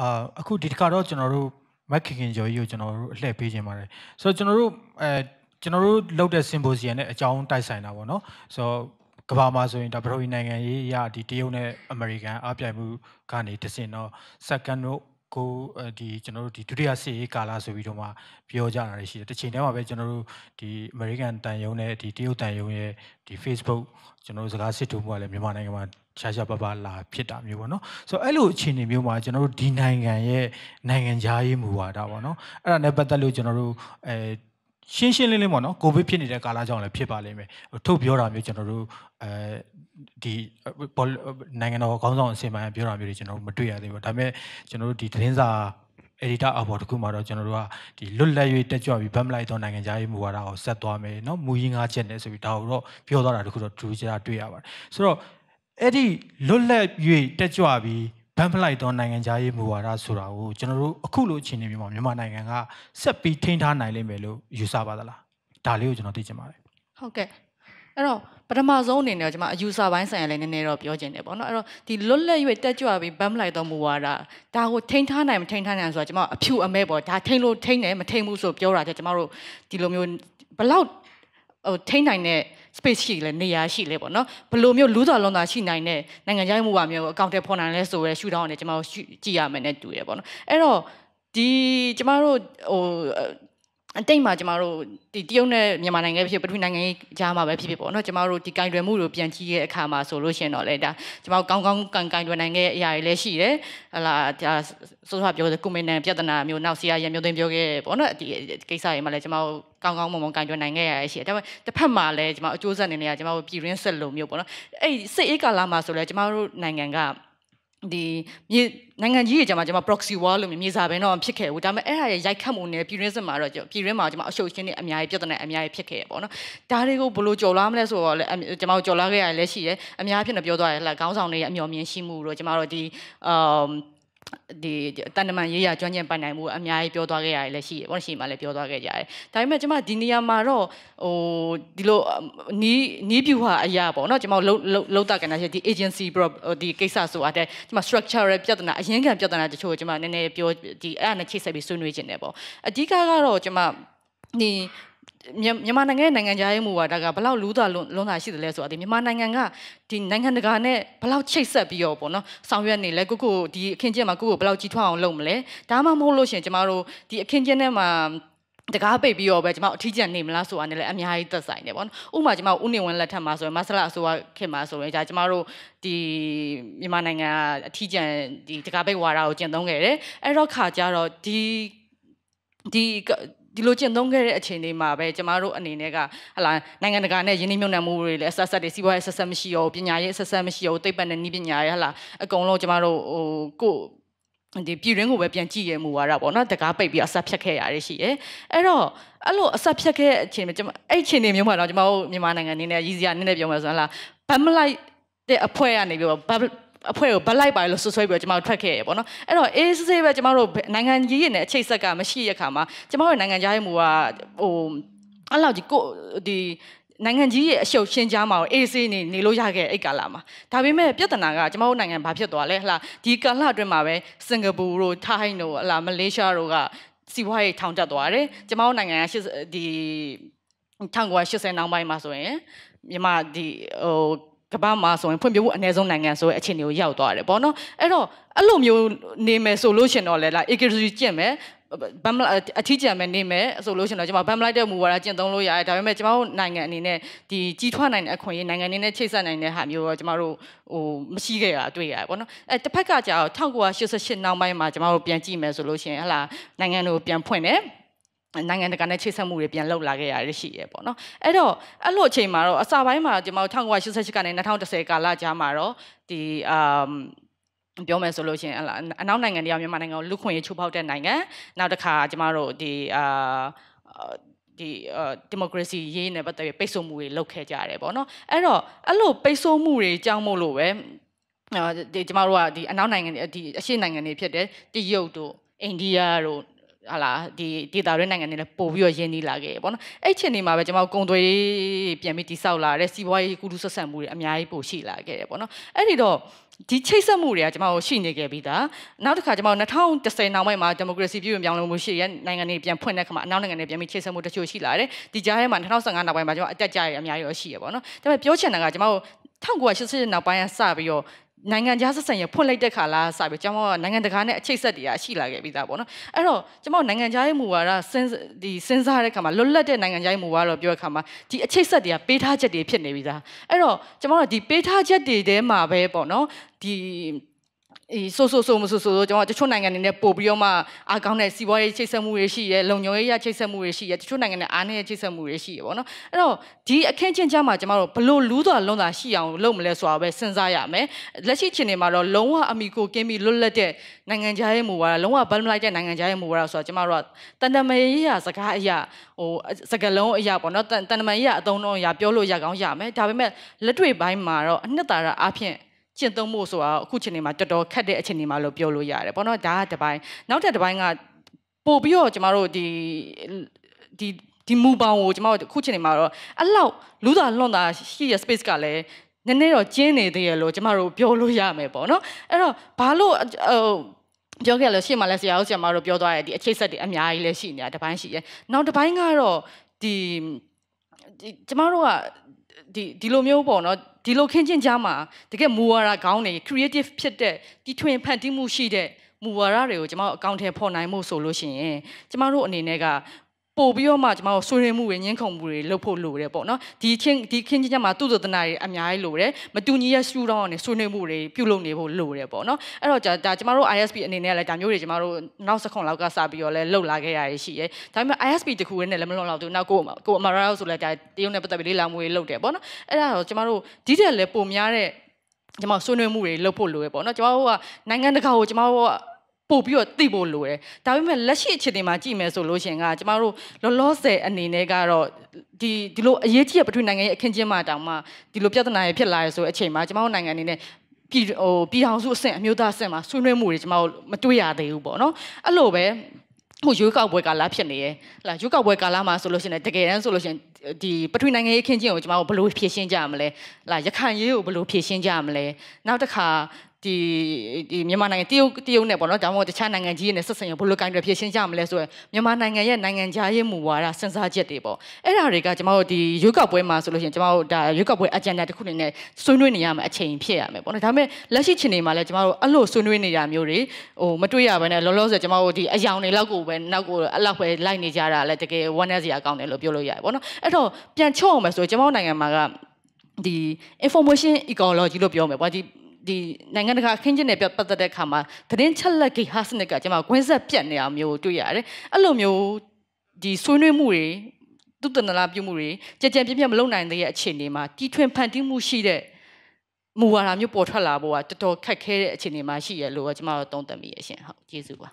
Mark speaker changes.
Speaker 1: အာအခုဒီတစ်ခါတော့ကျွန်တော်တို့မက်ခင်ခင်ကျော်ကြီးကိုကျွန်တော်တို့အလှည့်ပေးခြင်းပါတယ်ဆိုတော့ကျွန်တော်တို့အဲကျွန်တော်တို့လုပ်တဲ့ symposium နဲ့အကြောင်းတိုက်ဆိုင်တာပေါ့နော်ဆိုတော့ကဘာမှာဆိုရင်ဒါဗရိုဒီနိုင်ငံရေးအရဒီတရုတ်နဲ့အမေရိကန်အပြိုင်မှုကနေတစင်တော့ second note ကိုဒီကျွန်တော်တို့ဒီဒုတိယစစ်ရေးကာလဆိုပြီးတော့မှပြောကြတာတွေရှိတယ်တစ်ချိန်တည်းမှာပဲကျွန်တော်တို့ဒီ American တန်ယုံနဲ့ဒီတရုတ်တန်ယုံရဲ့ဒီ Facebook ကျွန်တော်တို့စကားစစ်ထိုးမှုကလည်းမြန်မာနိုင်ငံမှာရှားရှားပါပါလာဖြစ်တာမျိုးပေါ့နော်ဆိုတော့အဲ့လိုအခြေအနေမျိုးမှာကျွန်တော်တို့ဒီနိုင်ငံရဲ့နိုင်ငံသားရေးမူဝါဒပေါ့နော်အဲ့ဒါနဲ့ပတ်သက်လို့ကျွန်တော်တို့အဲရှင်းရှင်းလင်းလင်းပေါ့နော်ကိုဗစ်ဖြစ်နေတဲ့ကာလကြောင့်လည်းဖြစ်ပါလိမ့်မယ်ထုတ်ပြောတာမျိုးကျွန်တော်တို့အဲဒီနိုင်ငံတော်ခေါင်းဆောင်အစီအမံပြောတာမျိုးတွေကျွန်တော်တို့မတွေ့ရသေးဘူးဒါပေမဲ့ကျွန်တော်တို့ဒီသတင်းစာ editor အပေါ်တစ်ခုမှာတော့ကျွန်တော်တို့ကဒီလွတ်လပ်၍တက်ကြွပြီးဗမ်လိုက်သောနိုင်ငံသားရေးမူဝါဒကိုဆက်သွားမယ်နော်မူရင်းငါးချက်နဲ့ဆိုပြီးဒါကိုတော့ပြောသွားတာတခုတော့ဒူးကြတာတွေ့ရပါတယ်ဆိုတော့အဲ့ဒီလွတ်လပ်၍တက်ကြွပြီးဗန်ဖလိုက်သောနိုင်ငံသားရေးမူဝါဒဆိုတာကိုကျွန်တော်တို့အခုလိုအခြေအနေမျိုးမှာမြန်မာနိုင်ငံကဆက်ပြီးထိန်းထားနိုင်လိမ့်မယ်လို့ယူဆပါသလားဒါလေးကိုကျွန်တော်သိချင်ပါတယ်
Speaker 2: ဟုတ်ကဲ့အဲ့တော့ပထမဆုံးအနေနဲ့ကျွန်မအယူဆပိုင်းဆိုင်ရာလည်းနည်းနည်းတော့ပြောချင်တယ်ပေါ့နော်အဲ့တော့ဒီလွတ်လပ်၍တက်ကြွပြီးဗမ်လိုက်တော့မူဝါဒဒါကိုထိန်းထားနိုင်မထိန်းထားနိုင်ဆိုတာကျွန်မအဖြူအမဲပေါ့ဒါထိန်းလို့ထိန်းတယ်မထိန်းဘူးဆိုပြောတာကြကျွန်မတို့ဒီလိုမျိုးဘလောက်ဟိုထိန်းနိုင်တဲ့ space ရှိလဲနေရာရှိလဲပေါ့နော်ဘလိုမျိုးလူးတော်လွန်တာရှိနိုင်တဲ့နိုင်ငံခြားမှုပါမျိုးကိုအကောင့်ထဲပေါ်နိုင်လဲဆိုရဲရှူတောင်းနဲ့ကျွန်မတို့ကြည့်ရမယ်နဲ့တူရယ်ပေါ့နော်အဲ့တော့ဒီကျမတို့ဟိုအတိတ်မှာကျမတို့ဒီတရုတ်နဲ့မြန်မာနိုင်ငံဖြစ်ပထဝီနိုင်ငံကြီးကြားမှာပဲဖြစ်ဖြစ်ပေါ့နော်ကျမတို့ဒီကင်တွယ်မှုတွေပြန်ကြည့်ရဲ့အခါမှာဆိုလို့ရှိရင်တော့လေဒါကျမတို့ကောင်းကောင်းကင်ကင်တွယ်နိုင်ခဲ့အရာတွေလည်းရှိတယ်ဟလာဒါဆိုဆိုပြောတဲ့ကွန်မန်တန်ပြဿနာမျိုးနောက်ဆရာရံမျိုးသိမ်းပြောခဲ့ပေါ့နော်ဒီကိစ္စတွေမှာလည်းကျမတို့ကောင်းကောင်းမွန်မွန်ကင်တွယ်နိုင်ခဲ့ရရှိတယ်ဒါပေမဲ့တစ်ဖက်မှာလည်းကျမတို့အကျိုးဆက်နေနေရကျမတို့ပြည်ရင်းဆက်လိုမျိုးပေါ့နော်အဲ့စိတ်အေးကာလာမှာဆိုလဲကျမတို့နိုင်ငံကဒီမြေနိုင်ငံကြီးရဲ့ကျွန်မကျွန်မ proxy war လို့မြေစာပဲတော့ဖြစ်ခဲ့ဘူးဒါပေမဲ့အဲ့ဟာရဲ့ရိုက်ခတ်မှုနဲ့ပြည်ရင်းစစ်မှာတော့ပြည်ရင်းမှာကျွန်မအရှုပ်ရှင်းနေအများကြီးပြဿနာအများကြီးဖြစ်ခဲ့ရပေါ့နော်ဒါတွေကိုဘလို့ကြော်လားမလဲဆိုတော့လည်းကျွန်မတို့ကြော်လားခဲ့ရလည်းရှိတယ်အများဖြစ်နေပြောသွားရလှခေါင်းဆောင်တွေရဲ့အမျှော်မြင်ရှိမှုတို့ကျွန်မတို့ဒီအမ်ဒီတန်တမန်ရေးရကျွမ်းကျင်ပိုင်နိုင်မှုအများကြီးပြောသွားခဲ့ရတယ်လည်းရှိတယ်ဘောရှိမှလည်းပြောသွားခဲ့ကြတယ်ဒါပေမဲ့ကျွန်မဒီနေရာမှာတော့ဟိုဒီလိုနီးနီးပြူဟာအရာပေါ့နော်ကျွန်မလှုပ်လှုပ်တာကဏ္ဍရှိဒီ agency ပြီးတော့ဒီကိစ္စဆိုတာတဲ့ကျွန်မ structural ပြဿနာအရင်ကပြဿနာတချို့ကျွန်မနည်းနည်းပြောဒီအဲ့ဒါနဲ့ချိတ်ဆက်ပြီးဆွေးနွေးခြင်းတယ်ပေါ့အဓိကကတော့ကျွန်မဒီမြန်မာနိုင်ငံရဲ့နိုင်ငံခြားရေးမူဝါဒကဘလောက်လူးတာလွန်တာရှိတယ်လဲဆိုတာဒီမြန်မာနိုင်ငံကဒီနိုင်ငံတကာနဲ့ဘလောက်ချိတ်ဆက်ပြီးတော့ပေါ့နော်ဆောင်ရွက်နေလဲကိုကိုဒီအခင်းကျင်းမှာကိုကိုဘလောက်ကြီးထွားအောင်လုပ်မလဲဒါမှမဟုတ်လို့ရှင်ကျမတို့ဒီအခင်းကျင်းထဲမှာတကားပိတ်ပြီးတော့ပဲကျွန်မအထီးကျန်နေမလားဆိုတာနဲ့လည်းအများကြီးသက်ဆိုင်နေပေါ့နော်။ဥပမာကျွန်မဥနေဝင်လက်ထက်မှာဆိုရင်မဆလာအစိုးရခင်မှာဆိုရင်ဒါကျွန်မတို့ဒီမြန်မာနိုင်ငံအထီးကျန်ဒီတကားပိတ်ဝါဒကိုကျင့်သုံးခဲ့တယ်။အဲ့တော့ခါကြတော့ဒီဒီဒီလိုကျင့်သုံးခဲ့တဲ့အချိန်တွေမှာပဲကျမတို့အနေနဲ့ကဟလာနိုင်ငံတကာနဲ့ယင်းနှိမ့်မြုပ်နှံမှုတွေလည်းအဆက်ဆက်တွေစီးပွားရေးအဆက်ဆက်မရှိရောပညာရေးအဆက်ဆက်မရှိရောသိပ္ပံနဲ့နည်းပညာရေးဟလာအကုန်လုံးကျမတို့ဟိုကိုဒီပြည်ရင်းကိုပဲပြန်ကြည့်ရမှုွာတာပေါ့နော်တကားပိတ်ပြီးအဆက်ဖြတ်ခဲ့ရရရှိရယ်အဲ့တော့အဲ့လိုအဆက်ဖြတ်ခဲ့တဲ့အချိန်မှာကျွန်မအဲ့အချိန်တွေမျိုးမှာတော့ကျွန်မတို့မြန်မာနိုင်ငံနေနဲ့ရည်စရာနည်းနည်းပြောမယ်ဆိုရင်လားဘတ်မလိုက်တဲ့အဖွဲ့ကနေပြီးတော့အဖွဲ့ကိုဗတ်လိုက်ပါလို့ဆွဆွဲပြီးတော့ကျမတို့ထွက်ခဲ့ရပေါ့နော်အဲ့တော့အေးစစ်စစ်ပဲကျမတို့နိုင်ငံကြီးရဲ့အခြေဆက်ကမရှိရခါမှာကျမတို့နိုင်ငံသားရဲ့မူကဟိုအဲ့လောက်ကြီးကိုဒီနိုင်ငံကြီးရဲ့အရှုပ်ရှင်ကြားမှာအေးဆေးနေနေလို့ရခဲ့အဲ့ကာလမှာဒါပေမဲ့ပြဿနာကကျမတို့နိုင်ငံဘာဖြစ်သွားလဲဟလားဒီကာလအတွင်းမှာပဲစင်ကာပူတို့ထိုင်းတို့ဟလားမလေးရှားတို့ကစီးပွားရေးထောင်တက်သွားတယ်ကျမတို့နိုင်ငံကဒီ1980နောက်ပိုင်းမှာဆိုရင်မြန်မာဒီဟိုကမ္ဘာမှာဆိုရင်ဖွံ့ဖြိုးမှုအ ਨੇ ဆုံးနိုင်ငံဆိုတဲ့အခြေအနေကိုရောက်သွားတယ်ပေါ့နော်အဲ့တော့အဲ့လိုမျိုးနေမယ်ဆိုလို့ရှင်တော့လေလာ ecology ကျင့်မယ်ဘမ်အထီးကျန်မဲ့နေမယ်ဆိုလို့ရှင်တော့ကျွန်မဘမ်လိုက်တဲ့မူဝါဒကျင့်သုံးလို့ရတယ်ဒါပေမဲ့ကျွန်မတို့နိုင်ငံအနေနဲ့ဒီကြီးထွားနိုင်တဲ့အခွင့်အရေးနိုင်ငံအနေနဲ့ချိတ်ဆက်နိုင်တဲ့ဟာမျိုးတော့ကျွန်မတို့ဟိုမရှိခဲ့တာတွေ့ရတယ်ပေါ့နော်အဲတစ်ဖက်ကကြာ1988နောက်ပိုင်းမှာကျွန်မတို့ပြန်ကြည့်မယ်ဆိုလို့ရှင်ဟလာနိုင်ငံတို့ပြန်ဖွင့်တယ်နိုင်ငံတကာနဲ့ချိတ်ဆက်မှုတွေပြန်လုပ်လာခဲ့ရတယ်ရှိရပေါ့နော်အဲ့တော့အဲ့လိုအချိန်မှာတော့အစပိုင်းမှာကျွန်တော်1988ကနေ2010ကာလကြာမှာတော့ဒီအမ်ပြောမယ်ဆိုလို့ရှိရင်အနောက်နိုင်ငံတွေကမြန်မာနိုင်ငံကိုလူခွင့်ရချိုးဖောက်တဲ့နိုင်ငံနောက်တစ်ခါကျမတို့ဒီအာဒီဒီမိုကရေစီရေးနဲ့ပတ်သက်ပြီးပိတ်ဆို့မှုတွေလုပ်ခဲ့ကြရတယ်ပေါ့နော်အဲ့တော့အဲ့လိုပိတ်ဆို့မှုတွေကြောင့်မို့လို့ပဲဒီကျမတို့ကဒီအနောက်နိုင်ငံတွေဒီအရှေ့နိုင်ငံတွေဖြစ်တဲ့တရုတ်တို့အိန္ဒိယတို့ဟာလာဒီဒေတာရင်းနိုင်ငံတွေလည်းပို့ပြီးတော့ရင်းနှီးလာခဲ့ပေါ့နော်အဲ့ချိန်နေမှာပဲကျွန်တော်ကုံသွေးပြန်ပြီးတိဆောက်လာတဲ့စီးပွားရေးကုလူဆက်ဆံမှုတွေအများကြီးပို့ရှိလာခဲ့တယ်ပေါ့နော်အဲ့ဒီတော့ဒီချိတ်ဆက်မှုတွေကကျွန်တော်ရှိနေခဲ့ပြီးသားနောက်တစ်ခါကျွန်တော်2010နောက်ပိုင်းမှာဒီမိုကရေစီပြည်ပြောင်းလဲမှုရှိရနိုင်ငံတွေပြန်ဖွင့်တဲ့ခါမှာအနောက်နိုင်ငံတွေပြန်ပြီးချိတ်ဆက်မှုတချို့ရှိလာတယ်ဒီကြားထဲမှာ2015နောက်ပိုင်းမှာကျွန်တော်အတက်ကြရအများကြီးရရှိရပေါ့နော်ဒါပေမဲ့ပြောချင်တာကကျွန်တော်1980နောက်ပိုင်းကစပြီးတော့နိုင်ငံခြားဆက်ဆံရေးဖွင့်လိုက်တဲ့ခါလားစပြီးကျွန်မကနိုင်ငံတကာနဲ့အခြေဆက်တရားရှိလာခဲ့ပြီးသားပေါ့နော်အဲ့တော့ကျွန်မနိုင်ငံခြားရေးမူဝါဒစဉ်းဒီစဉ်းစားတဲ့ခါမှာလွတ်လပ်တဲ့နိုင်ငံခြားရေးမူဝါဒတော့ပြောတဲ့ခါမှာဒီအခြေဆက်တရားပေးထားချက်တွေဖြစ်နေပြီးသားအဲ့တော့ကျွန်မကဒီပေးထားချက်တွေထဲမှာပဲပေါ့နော်ဒီဒီဆိုဆိုဆိုမဆိုဆိုကျွန်တော်တချို့နိုင်ငံတွေနဲ့ပို့ပြီးတော့မှအားကောင်းတဲ့စီးပွားရေးချိတ်ဆက်မှုတွေရှိရယ်လုံခြုံရေးရချိတ်ဆက်မှုတွေရှိရယ်တချို့နိုင်ငံနဲ့အားနည်းချိတ်ဆက်မှုတွေရှိရယ်ပေါ့နော်အဲ့တော့ဒီအခင်းချင်းချမှာကျွန်တော်တို့ဘလို့လူးသွားလွန်သွားရှိအောင်လုပ်မလဲဆိုတာပဲစဉ်းစားရမယ်လက်ရှိချိန်တွေမှာတော့လုံးဝအမီကိုကင်းပြီးလွတ်လပ်တဲ့နိုင်ငံခြားရေးမူဝါဒလုံးဝဘယ်မလိုက်တဲ့နိုင်ငံခြားရေးမူဝါဒဆိုတော့ကျွန်တော်တို့ကတန်တမရေးရစကားအရာဟိုစကလုံးအရာပေါ့နော်တန်တမရေးရအသုံးတော့အရာပြောလို့ရကောင်းရမယ်ဒါပေမဲ့လက်တွေ့ပိုင်းမှာတော့အနှစ်သာရအဖြစ်ကျင့်သုံးဖို့ဆိုတာအခုချိန်နေမှာတော်တော်ခက်တဲ့အချိန်နေမှာလို့ပြောလို့ရတယ်ပေါ့နော်ဒါကတစ်ပိုင်းနောက်ထပ်တစ်ပိုင်းကပို့ပြီးတော့ကျမတို့ဒီဒီဒီမူပေါင်းကိုကျမတို့အခုချိန်နေမှာတော့အဲ့လောက်လူသာလွန်တာရှိရ space ကလည်းနည်းနည်းတော့ကျင်းနေသေးရလို့ကျမတို့ပြောလို့ရမယ်ပေါ့နော်အဲ့တော့ဘာလို့ဟိုပြောခဲ့လို့ရှေ့မှာလဲဆရာဦးဆရာမတို့ပြောသွားရတဲ့ဒီအခြေဆက်တွေအများကြီးလဲရှိနေတာတစ်ပိုင်းရှိရနောက်တစ်ပိုင်းကတော့ဒီကျမတို့ကဒီဒီလိုမျိုးပေါ့နော်ဒီလိုခင်းချင်းကြားမှာတကယ်မူဝါဒခေါင်းတွေ creative ဖြစ်တဲ့တီထွင်ဖန်တီးမှုရှိတဲ့မူဝါဒတွေကိုကျွန်မတို့အကောင့်ထဲပေါ်နိုင်မှုဆိုလို့ရှိရင်ကျွန်မတို့အနေနဲ့ကပို့ပြီးတော့မှကျွန်မတို့ဆွေးနွေးမှုတွေညှင်းခုံမှုတွေလုပ်ဖို့လိုတယ်ပေါ့နော်ဒီချင်းဒီခင်းချင်းချက်မှာသူ့သူတနာတွေအများကြီးလိုတယ်မတူညီရဲ့ရှူတော့နဲ့ဆွေးနွေးမှုတွေပြုလုပ်နေဖို့လိုတယ်ပေါ့နော်အဲ့တော့ဒါကျွန်မတို့ ISP အနေနဲ့လည်းဒါမျိုးတွေကျွန်မတို့နောက်စခွန်လောက်ကစပြီးတော့လည်းလှုပ်လာခဲ့ရရရှိတယ်ဒါပေမဲ့ ISP တခုနဲ့လည်းမလွန်လောက်ဘူးနောက်ကိုကိုအမရာဆိုလည်းဒါတရုတ်နဲ့ပတ်သက်ပြီးလေးလာမှုတွေလုပ်တယ်ပေါ့နော်အဲ့ဒါတော့ကျွန်မတို့ဒီတဲ့လည်းပုံများတဲ့ကျွန်မဆွေးနွေးမှုတွေလုပ်ဖို့လိုရပေါ့နော်ကျွန်မတို့ကနိုင်ငံတကာကိုကျွန်မတို့ကပို့ပြီးတော့သိဖို့လိုတယ်။ဒါပေမဲ့လက်ရှိအခြေအနေမှာကြည့်မယ်ဆိုလို့ရှင်ကကျမတို့လောလောဆယ်အနေနဲ့ကတော့ဒီဒီလိုအရေးကြီးတဲ့ပထဝီနိုင်ငံရဲ့အခင်းကျင်းမှာတောင်မှဒီလိုပြဿနာတွေဖြစ်လာရဆိုတဲ့အချိန်မှာကျမတို့နိုင်ငံအနေနဲ့ပြည်ဟိုပြည်အောင်စုအဆင့်အမျိုးသားအဆင့်မှာဆွေးနွေးမှုတွေကျမတို့မတွေ့ရသေးဘူးပေါ့နော်။အဲ့လိုပဲဟိုရွေးကောက်ပွဲကာလဖြစ်နေရယ်ဟလာရွေးကောက်ပွဲကာလမှာဆိုလို့ရှိရင်တကယ်တမ်းဆိုလို့ရှိရင်ဒီပထဝီနိုင်ငံရေးခင်းကျင်းကိုကျွန်မတို့ဘယ်လိုဖြေရှင်းကြမလဲဟလာရခိုင်ရေးကိုဘယ်လိုဖြေရှင်းကြမလဲနောက်တစ်ခါဒီဒီမြန်မာနိုင်ငံတရုတ်တရုတ်နဲ့ပေါ့နော်ဒါမှမဟုတ်တခြားနိုင်ငံကြီးတွေနဲ့ဆက်ဆံရဘလို့ကိုင်းတွေဖြစ်ရှင်းကြမလဲဆိုရယ်မြန်မာနိုင်ငံရဲ့နိုင်ငံခြားရေးမူဝါဒစဉ်းစားချက်တွေပေါ့အဲ့ဒါတွေကကျွန်တော်တို့ဒီရုပ်ောက်ပွဲမှာဆိုလို့ရှိရင်ကျွန်တော်တို့ဒါရုပ်ောက်ပွဲ agenda တစ်ခုအနေနဲ့ဆွေးနွေးနေရမယ်အချိန်ဖြစ်ရမယ်ပေါ့နော်ဒါပေမဲ့လက်ရှိချိန်တွေမှာလည်းကျွန်တော်တို့အဲ့လိုဆွေးနွေးနေတာမျိုးတွေဟိုမတွေ့ရဘဲနဲ့လောလောဆယ်ကျွန်တော်တို့ဒီအယောင်တွေလောက်ကိုပဲနောက်ကိုအဲ့လောက်ပဲလိုက်နေကြတာလည်းတကယ်ဝမ်းနည်းစရာကောင်းတယ်လို့ပြောလို့ရတယ်ပေါ့နော်အဲ့တော့ပြန်ချော့အောင်မယ်ဆိုရင်ကျွန်တော်နိုင်ငံမှာကဒီ information ecology လို့ပြောမယ်ပေါ့ဒီဒီနိုင်ငံတကာခင်းကျင်တဲ့ပတ်သက်တဲ့ခါမှာသတင်းချက်လက်ဂိတ်ဟာစနစ်ကကျွန်မကွင်းဆက်ပြတ်နေတာမျိုးတွေ့ရတယ်အဲ့လိုမျိုးဒီဆွေးနွေးမှုတွေသူတနလာပြုမှုတွေကြကြပြပြမလုံနိုင်တဲ့အခြေအနေမှာတီထွင်ဖန်တီးမှုရှိတဲ့မူဝါဒမျိုးပေါ်ထွက်လာဖို့ကတော်တော်ခက်ခဲတဲ့အခြေအနေမှာရှိရလို့ကျွန်မတို့သုံးသပ်မိရရှင်ဟုတ်ကျေးဇူးပါ